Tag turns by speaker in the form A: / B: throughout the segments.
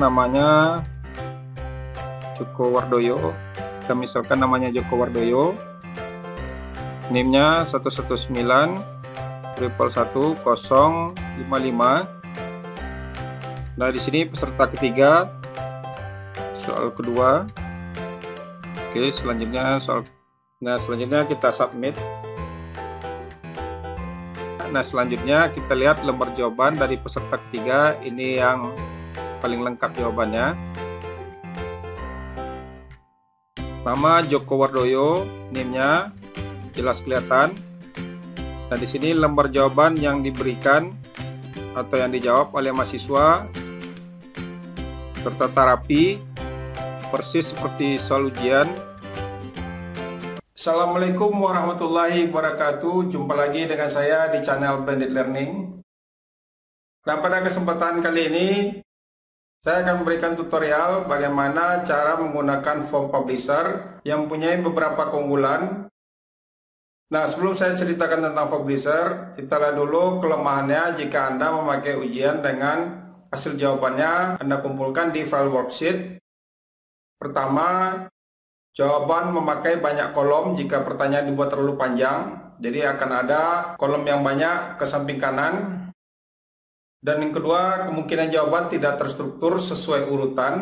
A: namanya Joko Wardoyo kita misalkan namanya Joko Wardoyo NIM-nya 119 triple 1055 nah di sini peserta ketiga soal kedua oke selanjutnya soal nah selanjutnya kita submit Nah, selanjutnya kita lihat lembar jawaban dari peserta ketiga ini yang paling lengkap jawabannya. Nama Joko Wardoyo, nimnya jelas kelihatan. Nah, di sini lembar jawaban yang diberikan atau yang dijawab oleh mahasiswa tertata rapi persis seperti soal ujian. Assalamualaikum warahmatullahi wabarakatuh. Jumpa lagi dengan saya di channel Blended Learning. Dan pada kesempatan kali ini saya akan memberikan tutorial bagaimana cara menggunakan form publisher yang mempunyai beberapa keunggulan. Nah, sebelum saya ceritakan tentang form publisher, kita lihat dulu kelemahannya jika Anda memakai ujian dengan hasil jawabannya Anda kumpulkan di file worksheet. Pertama, jawaban memakai banyak kolom jika pertanyaan dibuat terlalu panjang. Jadi akan ada kolom yang banyak ke samping kanan dan yang kedua, kemungkinan jawaban tidak terstruktur sesuai urutan.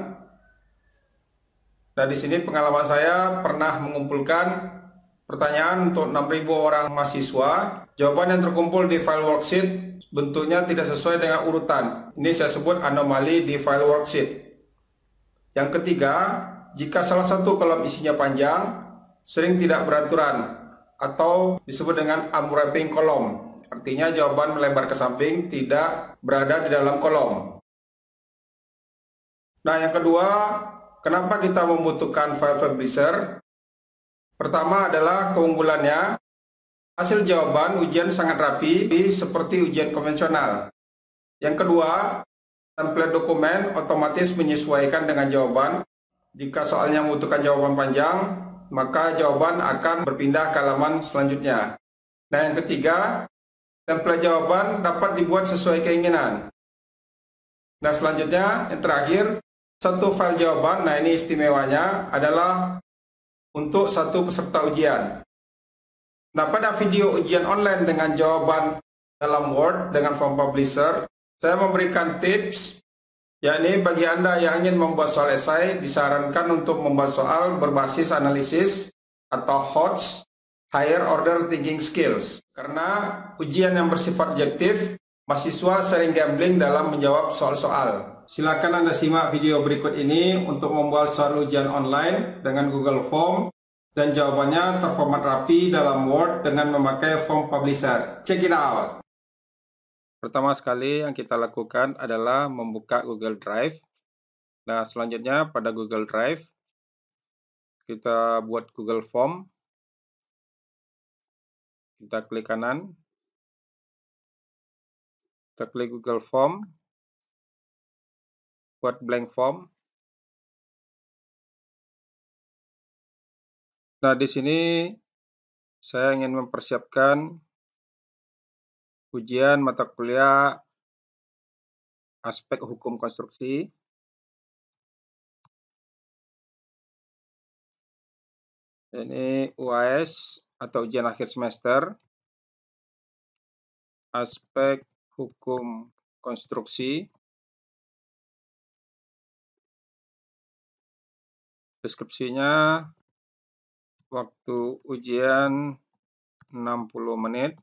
A: Nah di sini pengalaman saya pernah mengumpulkan pertanyaan untuk 6.000 orang mahasiswa. Jawaban yang terkumpul di file worksheet bentuknya tidak sesuai dengan urutan. Ini saya sebut anomali di file worksheet. Yang ketiga, jika salah satu kolom isinya panjang, sering tidak beraturan atau disebut dengan unwrapping kolom. Artinya jawaban melebar ke samping tidak berada di dalam kolom. Nah, yang kedua, kenapa kita membutuhkan file publisher? Pertama adalah keunggulannya. Hasil jawaban ujian sangat rapi, seperti ujian konvensional. Yang kedua, template dokumen otomatis menyesuaikan dengan jawaban. Jika soalnya membutuhkan jawaban panjang, maka jawaban akan berpindah ke halaman selanjutnya. Nah, yang ketiga, Template jawaban dapat dibuat sesuai keinginan. Nah, selanjutnya yang terakhir, satu file jawaban, nah ini istimewanya adalah untuk satu peserta ujian. Nah, pada video ujian online dengan jawaban dalam Word dengan form publisher, saya memberikan tips, yakni bagi Anda yang ingin membuat soal esai, disarankan untuk membuat soal berbasis analisis atau HOTS higher order thinking skills. Karena ujian yang bersifat objektif, mahasiswa sering gambling dalam menjawab soal-soal. Silakan Anda simak video berikut ini untuk membuat soal ujian online dengan Google Form dan jawabannya terformat rapi dalam Word dengan memakai form publisher. Check it out! Pertama sekali yang kita lakukan adalah membuka Google Drive. Nah, selanjutnya pada Google Drive,
B: kita buat Google Form kita klik kanan. Kita klik Google Form. Buat blank form. Nah, di sini saya ingin mempersiapkan ujian mata kuliah aspek hukum konstruksi. Ini UAS atau ujian akhir semester, aspek hukum konstruksi, deskripsinya waktu ujian 60 menit,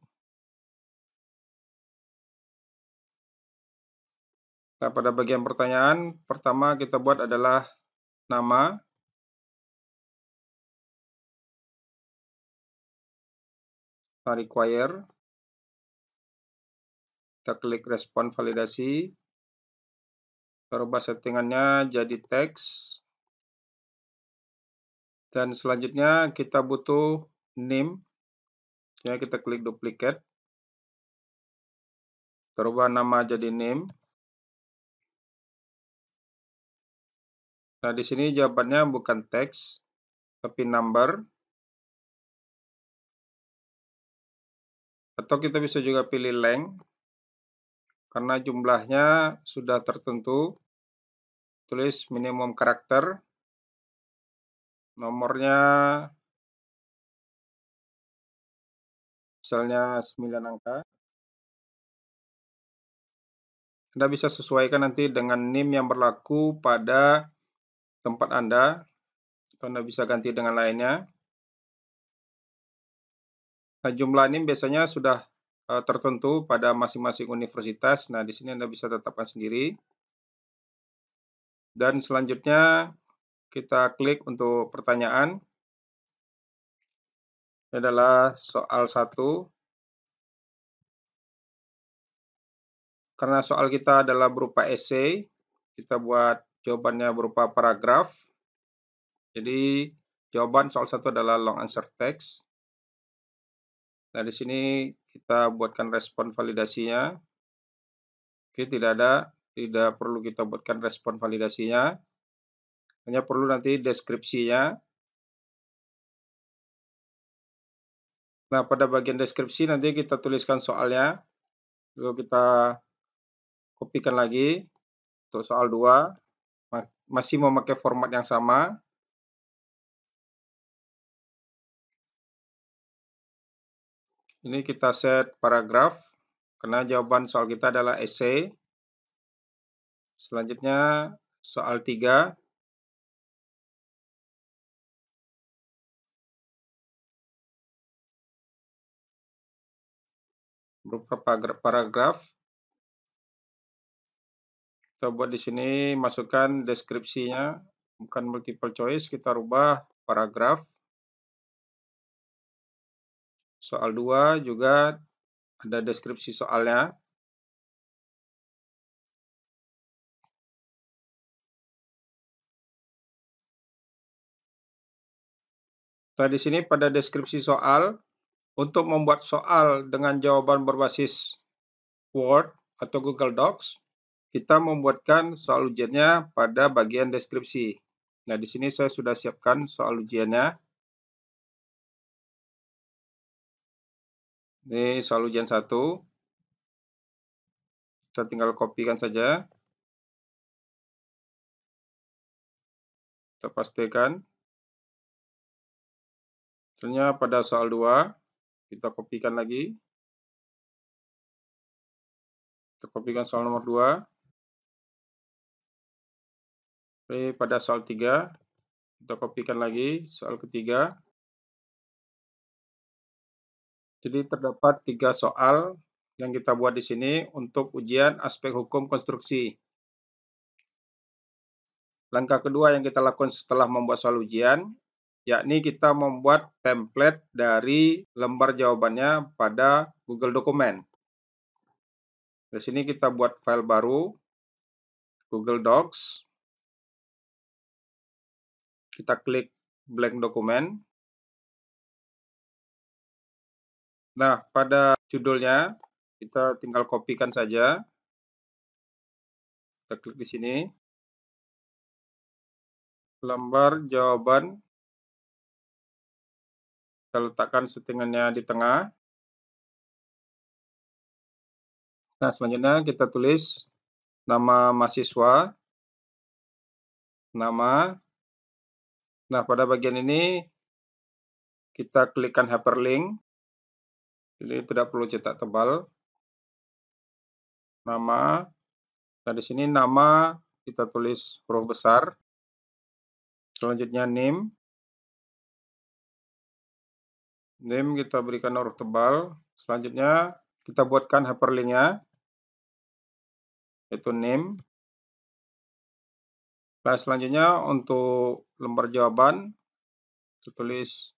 B: Nah, pada bagian pertanyaan, pertama kita buat adalah nama, require kita klik respon validasi
A: kita settingannya jadi teks dan selanjutnya kita butuh name ya kita klik duplicate
B: terubah nama jadi name nah di sini jawabannya bukan teks tapi number atau
A: kita bisa juga pilih length karena jumlahnya sudah tertentu tulis minimum karakter nomornya
B: misalnya 9 angka
A: Anda bisa sesuaikan nanti dengan NIM yang berlaku pada tempat Anda atau Anda bisa ganti dengan lainnya Nah, jumlah ini biasanya sudah eh, tertentu pada masing-masing universitas. Nah, di sini Anda bisa tetapkan sendiri. Dan selanjutnya kita klik untuk pertanyaan.
B: Ini adalah soal satu.
A: Karena soal kita adalah berupa esai, kita buat jawabannya berupa paragraf. Jadi, jawaban soal satu adalah long answer text. Nah, di sini kita buatkan respon validasinya. Oke, tidak ada, tidak perlu kita buatkan respon validasinya. Hanya perlu nanti deskripsinya.
B: Nah, pada bagian deskripsi nanti kita tuliskan
A: soalnya. Lalu kita kopikan lagi untuk soal 2. Masih memakai format yang sama.
B: Ini kita set paragraf, karena jawaban soal kita adalah essay. Selanjutnya soal 3.
A: berupa paragraf. Kita buat di sini masukkan deskripsinya, bukan multiple choice, kita rubah paragraf. Soal 2 juga
B: ada deskripsi soalnya.
A: Nah, di sini pada deskripsi soal, untuk membuat soal dengan jawaban berbasis Word atau Google Docs, kita membuatkan soal ujiannya pada bagian deskripsi. Nah, di sini saya sudah siapkan soal ujiannya.
B: Ini soal ujian 1. Kita tinggal kopikan saja. Kita pastikan. Selanjutnya pada soal dua, kita kopikan lagi. Kita kopikan soal nomor dua. pada soal tiga, kita kopikan lagi soal ketiga. Jadi terdapat tiga
A: soal yang kita buat di sini untuk ujian aspek hukum konstruksi. Langkah kedua yang kita lakukan setelah membuat soal ujian, yakni kita membuat template dari lembar jawabannya pada Google Dokumen. Di sini kita buat file baru,
B: Google Docs. Kita klik blank dokumen. Nah, pada judulnya kita tinggal kopikan saja. Kita klik di sini. Lembar jawaban. Kita letakkan settingannya di tengah. Nah, selanjutnya kita tulis nama mahasiswa. Nama. Nah, pada bagian ini kita klikkan hyperlink jadi tidak perlu cetak tebal. Nama. Nah, di sini nama kita tulis huruf besar. Selanjutnya name. Name kita berikan huruf tebal. Selanjutnya kita buatkan hyperlinknya. Yaitu name. Nah, selanjutnya untuk lembar jawaban, kita tulis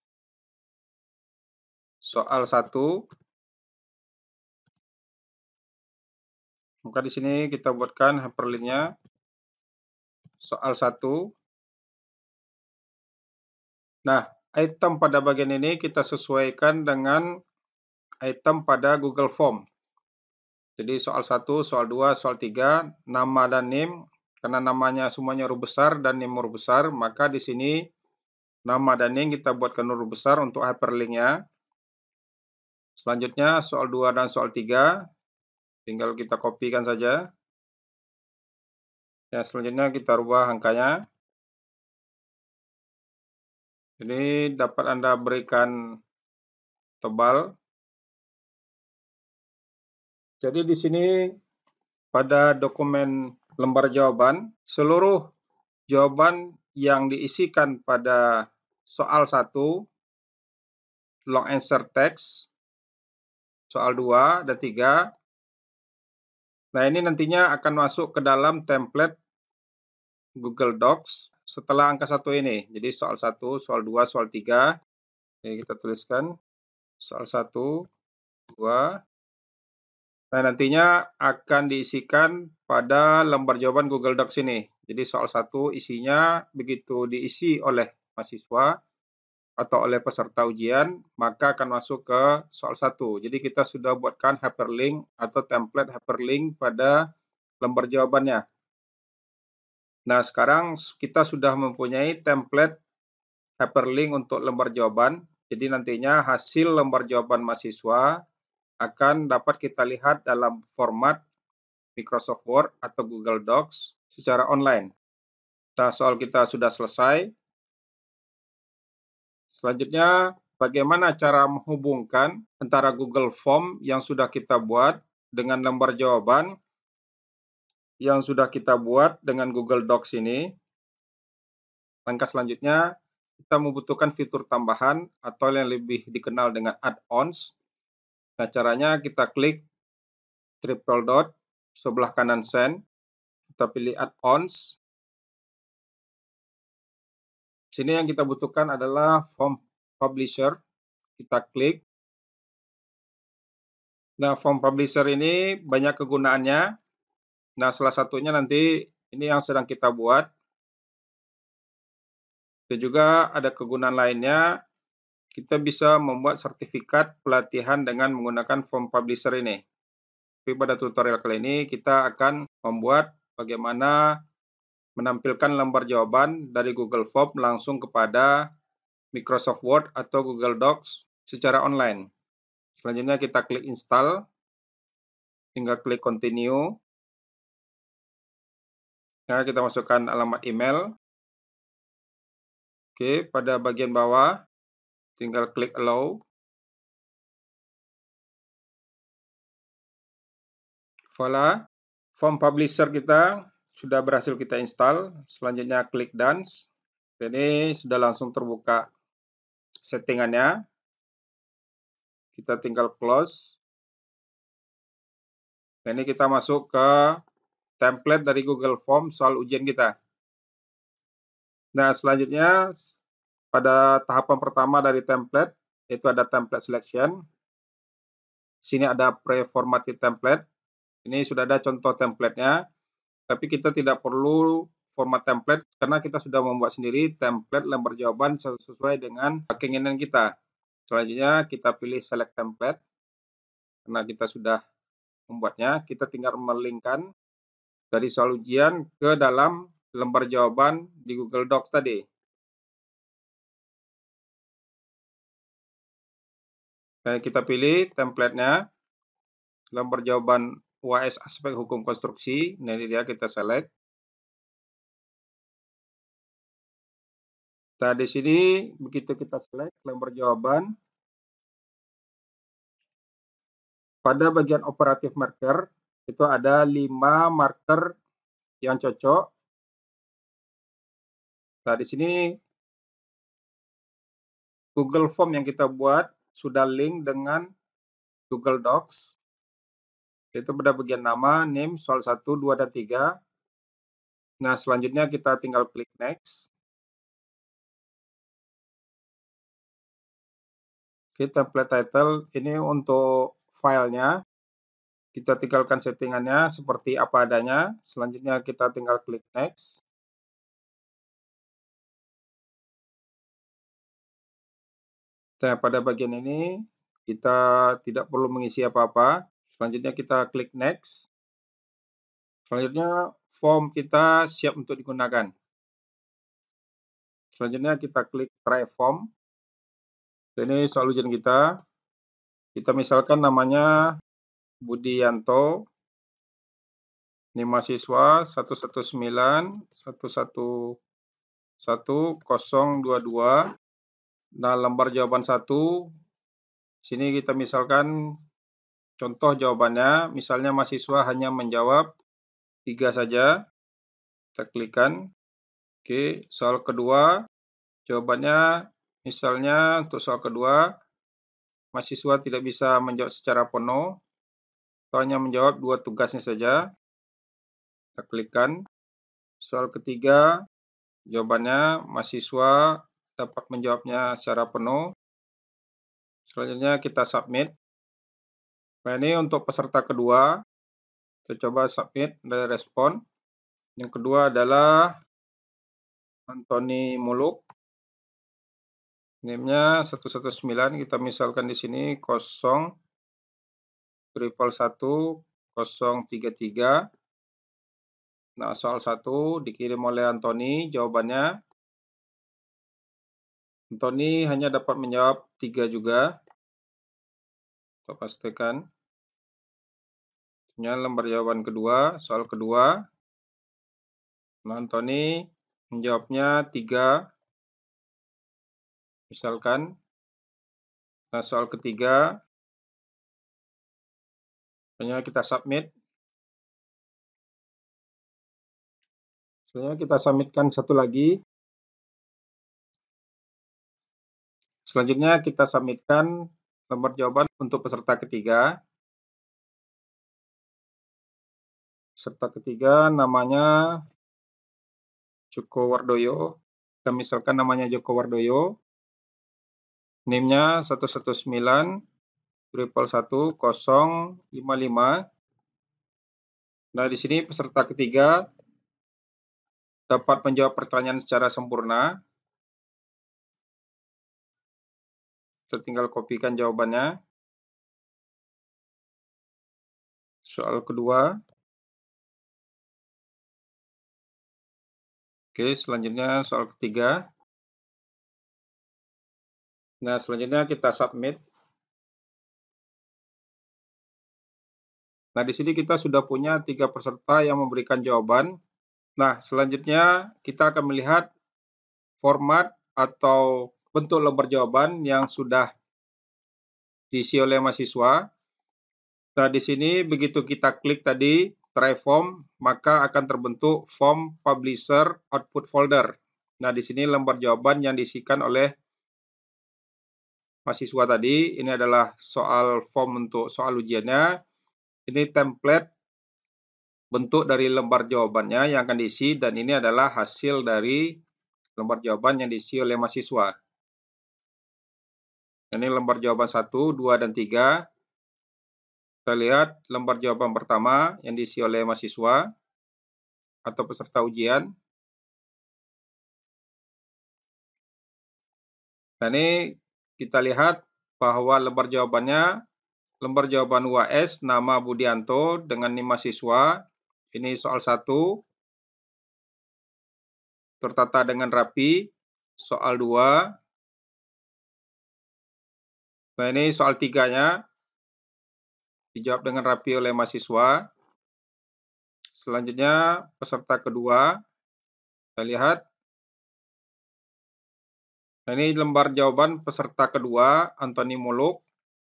B: soal 1. Maka di sini kita buatkan hyperlinknya
A: soal 1. Nah, item pada bagian ini kita sesuaikan dengan item pada Google Form. Jadi soal 1, soal 2, soal 3, nama dan name. Karena namanya semuanya huruf besar dan name huruf besar, maka di sini nama dan name kita buatkan huruf besar untuk hyperlinknya. Selanjutnya soal 2 dan soal 3 tinggal kita kopikan saja.
B: Ya, selanjutnya kita rubah angkanya. ini
A: dapat Anda berikan tebal. Jadi di sini pada dokumen lembar jawaban, seluruh jawaban yang diisikan pada soal 1 long answer text soal 2 dan 3. Nah, ini nantinya akan masuk ke dalam template Google Docs setelah angka satu ini. Jadi soal 1, soal 2, soal 3. Oke, kita tuliskan soal 1, 2. Nah, nantinya akan diisikan pada lembar jawaban Google Docs ini. Jadi soal 1 isinya begitu diisi oleh mahasiswa, atau oleh peserta ujian, maka akan masuk ke soal 1. Jadi kita sudah buatkan hyperlink atau template hyperlink pada lembar jawabannya. Nah, sekarang kita sudah mempunyai template hyperlink untuk lembar jawaban. Jadi nantinya hasil lembar jawaban mahasiswa akan dapat kita lihat dalam format Microsoft Word atau Google Docs secara online. Nah, soal kita sudah selesai. Selanjutnya, bagaimana cara menghubungkan antara Google Form yang sudah kita buat dengan lembar jawaban yang sudah kita buat dengan Google Docs ini. Langkah selanjutnya, kita membutuhkan fitur tambahan atau yang lebih dikenal dengan add-ons. Nah, caranya kita klik triple dot sebelah kanan send, kita pilih
B: add-ons, sini yang kita butuhkan adalah
A: form publisher. Kita klik. Nah, form publisher ini banyak kegunaannya. Nah, salah satunya nanti ini yang sedang kita buat. Dan juga ada kegunaan lainnya. Kita bisa membuat sertifikat pelatihan dengan menggunakan form publisher ini. Tapi pada tutorial kali ini kita akan membuat bagaimana menampilkan lembar jawaban dari Google Form langsung kepada Microsoft Word atau Google Docs secara online. Selanjutnya kita klik install,
B: hingga klik continue. Nah, kita masukkan alamat email. Oke, pada bagian bawah tinggal klik allow.
A: Voila, form publisher kita sudah berhasil kita install. Selanjutnya klik dance. ini sudah langsung terbuka settingannya. Kita tinggal close.
B: Ini kita masuk ke template dari Google Form soal
A: ujian kita. Nah, selanjutnya pada tahapan pertama dari template, itu ada template selection. Sini ada pre-formatted template. Ini sudah ada contoh templatenya tapi kita tidak perlu format template karena kita sudah membuat sendiri template lembar jawaban sesuai dengan keinginan kita. Selanjutnya kita pilih select template karena kita sudah membuatnya. Kita tinggal melingkan dari soal ujian ke dalam lembar jawaban di Google Docs tadi.
B: Dan kita pilih template-nya, lembar jawaban UAS aspek hukum konstruksi. Nah, ini dia kita select. Nah, di sini begitu
A: kita select lembar jawaban. Pada bagian operatif marker, itu ada lima marker yang cocok. Nah, di sini Google Form yang kita buat sudah link dengan Google Docs. Itu pada bagian nama, name, soal 1, 2, dan 3.
B: Nah, selanjutnya kita tinggal klik next.
A: Oke, template title ini untuk filenya. Kita tinggalkan settingannya seperti apa adanya. Selanjutnya kita tinggal klik next. Nah, pada bagian ini kita tidak perlu mengisi apa-apa. Selanjutnya kita klik next. Selanjutnya form kita siap untuk digunakan. Selanjutnya kita klik try form. Ini soal ujian kita. Kita misalkan namanya Budi Yanto Ini mahasiswa 119 111 022. Nah, lembar jawaban 1. Sini kita misalkan Contoh jawabannya, misalnya mahasiswa hanya menjawab tiga saja. Kita klikkan. Oke, soal kedua, jawabannya misalnya untuk soal kedua, mahasiswa tidak bisa menjawab secara penuh. Atau hanya menjawab dua tugasnya saja. Kita klikkan. Soal ketiga, jawabannya mahasiswa dapat menjawabnya secara penuh. Selanjutnya kita submit. Nah, ini
B: untuk peserta kedua. Kita coba submit dan respon. Yang kedua adalah Anthony Muluk.
A: Name-nya 119. Kita misalkan di sini 0 1 033. Nah, soal 1 dikirim oleh Anthony jawabannya. Anthony hanya dapat menjawab 3 juga. Kita pastikan.
B: Selanjutnya lembar jawaban kedua, soal kedua. Tony menjawabnya 3. Misalkan. Nah, soal ketiga. Selanjutnya kita submit. Selanjutnya kita submitkan satu lagi. Selanjutnya kita submitkan lembar jawaban untuk peserta ketiga. serta ketiga namanya
A: Joko Wardoyo. Kita misalkan namanya Joko Wardoyo. NIM-nya 119 triple 1055. Nah, di sini peserta ketiga
B: dapat menjawab pertanyaan secara sempurna. Kita tinggal kopikan jawabannya. Soal kedua. Oke, selanjutnya soal ketiga. Nah, selanjutnya kita submit.
A: Nah, di sini kita sudah punya tiga peserta yang memberikan jawaban. Nah, selanjutnya kita akan melihat format atau bentuk lembar jawaban yang sudah diisi oleh mahasiswa. Nah, di sini begitu kita klik tadi, form maka akan terbentuk form publisher output folder. Nah, di sini lembar jawaban yang diisikan oleh mahasiswa tadi. Ini adalah soal form untuk soal ujiannya. Ini template bentuk dari lembar jawabannya yang akan diisi dan ini adalah hasil dari lembar jawaban yang diisi oleh mahasiswa. Ini lembar jawaban 1, 2, dan 3. Kita lihat lembar jawaban pertama yang diisi oleh mahasiswa atau peserta
B: ujian. Nah,
A: ini kita lihat bahwa lembar jawabannya lembar jawaban UAS nama Budianto dengan NIM mahasiswa. Ini soal satu tertata dengan rapi. Soal dua.
B: Nah, ini soal tiganya dijawab dengan rapi oleh mahasiswa. Selanjutnya peserta kedua,
A: kita lihat. Nah, ini lembar jawaban peserta kedua, Anthony Muluk.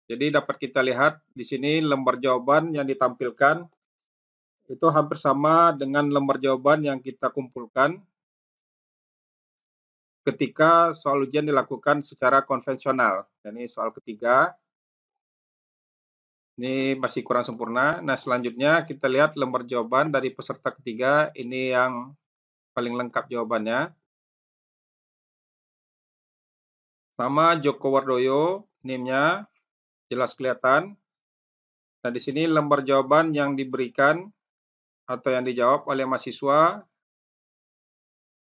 A: Jadi dapat kita lihat di sini lembar jawaban yang ditampilkan itu hampir sama dengan lembar jawaban yang kita kumpulkan ketika soal ujian dilakukan secara konvensional. Nah, ini soal ketiga, ini masih kurang sempurna. Nah, selanjutnya kita lihat lembar jawaban dari peserta ketiga. Ini yang paling lengkap jawabannya. Sama Joko Wardoyo, nimnya jelas kelihatan. Nah, di sini lembar jawaban yang diberikan atau yang dijawab oleh mahasiswa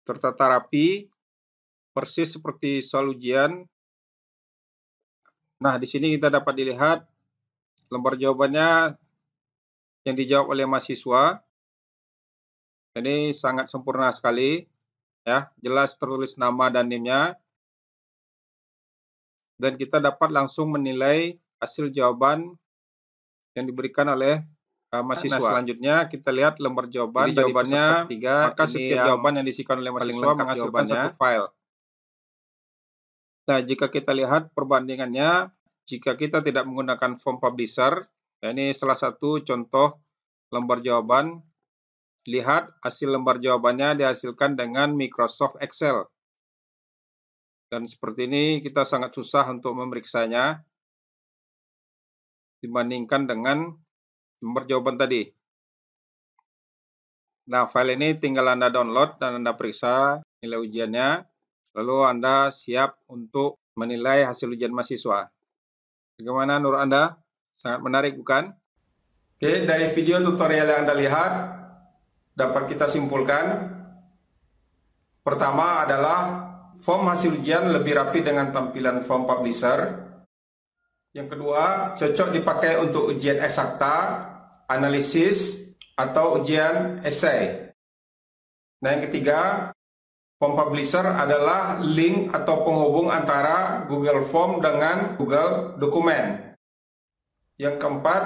A: tertata rapi, persis seperti soal ujian. Nah, di sini kita dapat dilihat lembar jawabannya yang dijawab oleh mahasiswa. Ini sangat sempurna sekali. ya Jelas tertulis nama dan nimnya Dan kita dapat langsung menilai hasil jawaban yang diberikan oleh uh, mahasiswa. Nah, selanjutnya kita lihat lembar jawaban. Jadi, jawabannya tiga. Maka setiap jawaban yang disikan oleh mahasiswa menghasilkan jawabannya. satu file. Nah, jika kita lihat perbandingannya, jika kita tidak menggunakan form publisher, ya, ini salah satu contoh lembar jawaban. Lihat hasil lembar jawabannya dihasilkan dengan Microsoft Excel. Dan seperti ini kita sangat susah untuk memeriksanya dibandingkan dengan lembar jawaban tadi. Nah, file ini tinggal Anda download dan Anda periksa nilai ujiannya, lalu Anda siap untuk menilai hasil ujian mahasiswa. Bagaimana Nur Anda? Sangat menarik bukan? Oke, dari video tutorial yang Anda lihat dapat kita simpulkan pertama adalah form hasil ujian lebih rapi dengan tampilan form publisher. Yang kedua, cocok dipakai untuk ujian eksakta, analisis, atau ujian esai. Nah, yang ketiga, Form Publisher adalah link atau penghubung antara Google Form dengan Google Dokumen. Yang keempat,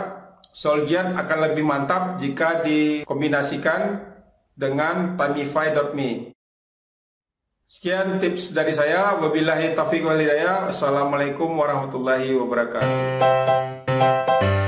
A: Solgen akan lebih mantap jika dikombinasikan dengan timify.me. Sekian tips dari saya. Wabillahi taufiq Walidaya. Assalamualaikum warahmatullahi wabarakatuh.